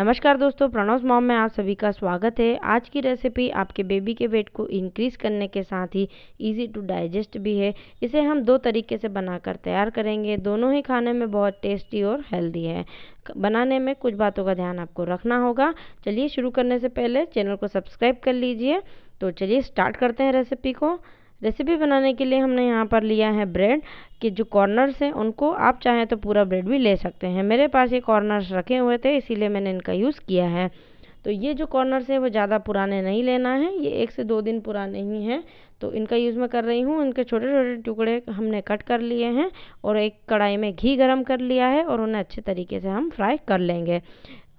नमस्कार दोस्तों प्रणोज मॉम में आप सभी का स्वागत है आज की रेसिपी आपके बेबी के वेट को इंक्रीज़ करने के साथ ही इजी टू डाइजेस्ट भी है इसे हम दो तरीके से बनाकर तैयार करेंगे दोनों ही खाने में बहुत टेस्टी और हेल्दी है बनाने में कुछ बातों का ध्यान आपको रखना होगा चलिए शुरू करने से पहले चैनल को सब्सक्राइब कर लीजिए तो चलिए स्टार्ट करते हैं रेसिपी को रेसिपी बनाने के लिए हमने यहाँ पर लिया है ब्रेड के जो कॉर्नर्स हैं उनको आप चाहें तो पूरा ब्रेड भी ले सकते हैं मेरे पास ये कॉर्नर्स रखे हुए थे इसीलिए मैंने इनका यूज़ किया है तो ये जो कॉर्नर्स हैं वो ज़्यादा पुराने नहीं लेना है ये एक से दो दिन पुराने ही हैं तो इनका यूज़ मैं कर रही हूँ इनके छोटे छोटे टुकड़े हमने कट कर लिए हैं और एक कढ़ाई में घी गरम कर लिया है और उन्हें अच्छे तरीके से हम फ्राई कर लेंगे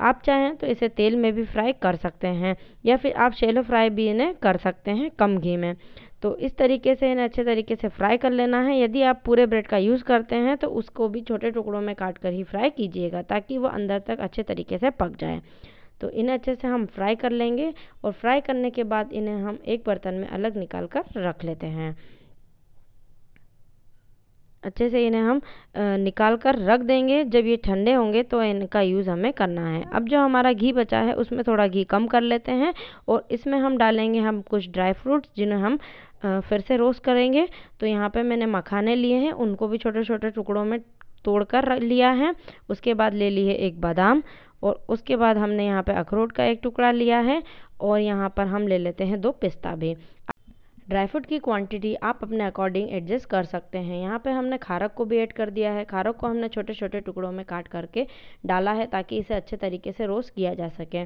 आप चाहें तो इसे तेल में भी फ्राई कर सकते हैं या फिर आप शेलो फ्राई भी इन्हें कर सकते हैं कम घी में तो इस तरीके से इन्हें अच्छे तरीके से फ्राई कर लेना है यदि आप पूरे ब्रेड का यूज़ करते हैं तो उसको भी छोटे टुकड़ों में काट कर ही फ्राई कीजिएगा ताकि वो अंदर तक अच्छे तरीके से पक जाए तो इन्हें अच्छे से हम फ्राई कर लेंगे और फ्राई करने के बाद इन्हें हम एक बर्तन में अलग निकाल कर रख लेते हैं अच्छे से इन्हें हम निकाल कर रख देंगे जब ये ठंडे होंगे तो इनका यूज़ हमें करना है अब जो हमारा घी बचा है उसमें थोड़ा घी कम कर लेते हैं और इसमें हम डालेंगे हम कुछ ड्राई फ्रूट्स जिन्हें हम फिर से रोस्ट करेंगे तो यहाँ पे मैंने मखाने लिए हैं उनको भी छोटे छोटे टुकड़ों में तोड़ कर लिया है उसके बाद ले लिए एक बादाम और उसके बाद हमने यहाँ पे अखरोट का एक टुकड़ा लिया है और यहाँ पर हम ले लेते हैं दो पिस्ता भी ड्राई फ्रूट की क्वांटिटी आप अपने अकॉर्डिंग एडजस्ट कर सकते हैं यहाँ पे हमने खारक को भी ऐड कर दिया है खारक को हमने छोटे छोटे टुकड़ों में काट करके डाला है ताकि इसे अच्छे तरीके से रोस्ट किया जा सके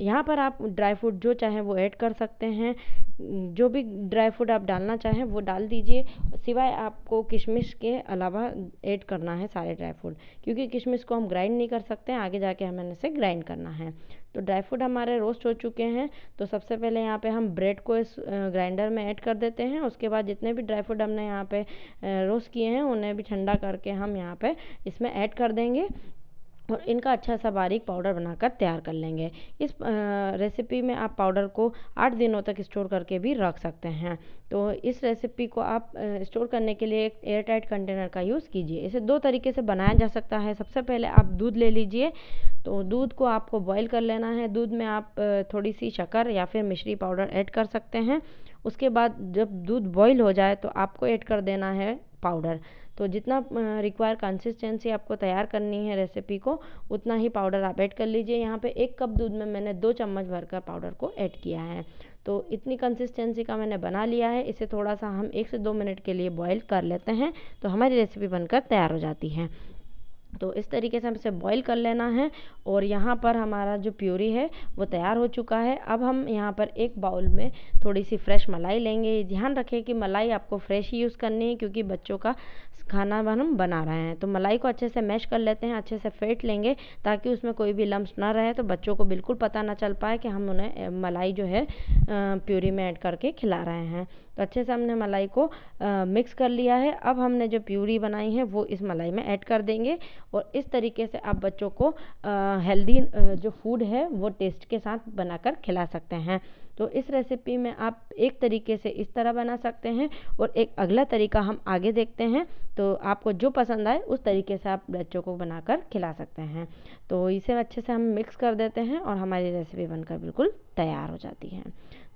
यहाँ पर आप ड्राई फ्रूट जो चाहें वो ऐड कर सकते हैं जो भी ड्राई फ्रूट आप डालना चाहें वो डाल दीजिए सिवाय आपको किशमिश के अलावा ऐड करना है सारे ड्राई फ्रूट क्योंकि किशमिश को हम ग्राइंड नहीं कर सकते आगे जाके हमें इसे ग्राइंड करना है तो ड्राई फ्रूट हमारे रोस्ट हो चुके हैं तो सबसे पहले यहाँ पे हम ब्रेड को इस ग्राइंडर में ऐड कर देते हैं उसके बाद जितने भी ड्राई फ्रूट हमने यहाँ पे रोस्ट किए हैं उन्हें भी ठंडा करके हम यहाँ पे इसमें ऐड कर देंगे और इनका अच्छा सा बारीक पाउडर बनाकर तैयार कर लेंगे इस रेसिपी में आप पाउडर को आठ दिनों तक स्टोर करके भी रख सकते हैं तो इस रेसिपी को आप स्टोर करने के लिए एक एयरटाइट कंटेनर का यूज़ कीजिए इसे दो तरीके से बनाया जा सकता है सबसे पहले आप दूध ले लीजिए तो दूध को आपको बॉईल कर लेना है दूध में आप थोड़ी सी शक्कर या फिर मिश्री पाउडर ऐड कर सकते हैं उसके बाद जब दूध बॉईल हो जाए तो आपको ऐड कर देना है पाउडर तो जितना रिक्वायर कंसिस्टेंसी आपको तैयार करनी है रेसिपी को उतना ही पाउडर आप ऐड कर लीजिए यहाँ पे एक कप दूध में मैंने दो चम्मच भरकर पाउडर को ऐड किया है तो इतनी कंसिस्टेंसी का मैंने बना लिया है इसे थोड़ा सा हम एक से दो मिनट के लिए बॉयल कर लेते हैं तो हमारी रेसिपी बनकर तैयार हो जाती है तो इस तरीके से हम इसे बॉईल कर लेना है और यहाँ पर हमारा जो प्यूरी है वो तैयार हो चुका है अब हम यहाँ पर एक बाउल में थोड़ी सी फ्रेश मलाई लेंगे ध्यान रखें कि मलाई आपको फ्रेश ही यूज़ करनी है क्योंकि बच्चों का खाना हम बना रहे हैं तो मलाई को अच्छे से मैश कर लेते हैं अच्छे से फेंट लेंगे ताकि उसमें कोई भी लम्ब ना रहे तो बच्चों को बिल्कुल पता ना चल पाए कि हम उन्हें मलाई जो है प्यूरी में ऐड करके खिला रहे हैं तो अच्छे से हमने मलाई को आ, मिक्स कर लिया है अब हमने जो प्यूरी बनाई है वो इस मलाई में ऐड कर देंगे और इस तरीके से आप बच्चों को हेल्दी जो फूड है वो टेस्ट के साथ बनाकर खिला सकते हैं तो इस रेसिपी में आप एक तरीके से इस तरह बना सकते हैं और एक अगला तरीका हम आगे देखते हैं तो आपको जो पसंद आए उस तरीके से आप बच्चों को बनाकर खिला सकते हैं तो इसे अच्छे से हम मिक्स कर देते हैं और हमारी रेसिपी बनकर बिल्कुल तैयार हो जाती है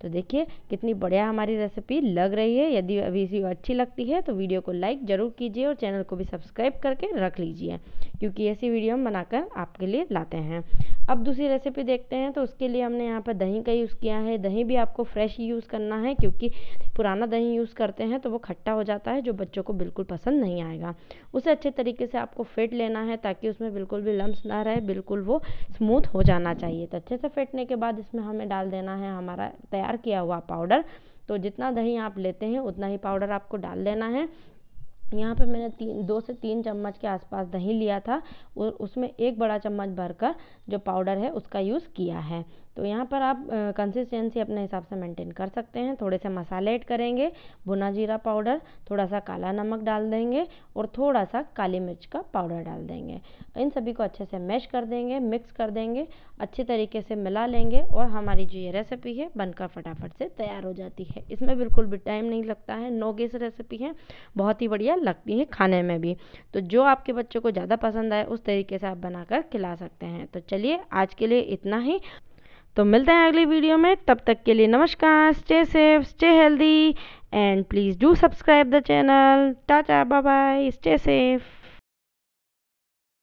तो देखिए कितनी बढ़िया हमारी रेसिपी लग रही है यदि अभी अच्छी लगती है तो वीडियो को लाइक ज़रूर कीजिए और चैनल को भी सब्सक्राइब करके रख लीजिए क्योंकि ऐसी वीडियो हम बनाकर आपके लिए लाते हैं अब दूसरी रेसिपी देखते हैं तो उसके लिए हमने यहाँ पर दही का यूज़ किया है दही भी आपको फ्रेश यूज़ करना है क्योंकि पुराना दही यूज़ करते हैं तो वो खट्टा हो जाता है जो बच्चों को बिल्कुल पसंद नहीं आएगा उसे अच्छे तरीके से आपको फेट लेना है ताकि उसमें बिल्कुल भी लम्ब ना रहे बिल्कुल वो स्मूथ हो जाना चाहिए तो अच्छे से फेंटने के बाद इसमें हमें डाल देना है हमारा तैयार तैयार किया हुआ पाउडर तो जितना दही आप लेते हैं उतना ही पाउडर आपको डाल लेना है यहाँ पे मैंने तीन दो से तीन चम्मच के आसपास दही लिया था और उसमें एक बड़ा चम्मच भरकर जो पाउडर है उसका यूज़ किया है तो यहाँ पर आप कंसिस्टेंसी अपने हिसाब से मेंटेन कर सकते हैं थोड़े से मसाले ऐड करेंगे भुना जीरा पाउडर थोड़ा सा काला नमक डाल देंगे और थोड़ा सा काली मिर्च का पाउडर डाल देंगे इन सभी को अच्छे से मैश कर देंगे मिक्स कर देंगे अच्छे तरीके से मिला लेंगे और हमारी जो ये रेसिपी है बनकर फटाफट से तैयार हो जाती है इसमें बिल्कुल भी टाइम नहीं लगता है नो गैस रेसिपी है बहुत ही बढ़िया लगती है खाने में भी तो जो आपके बच्चों को ज़्यादा पसंद आए उस तरीके से आप बनाकर खिला सकते हैं तो चलिए आज के लिए इतना ही तो मिलते हैं अगली वीडियो में तब तक के लिए नमस्कार stay safe stay healthy and please do subscribe the channel tata bye bye stay safe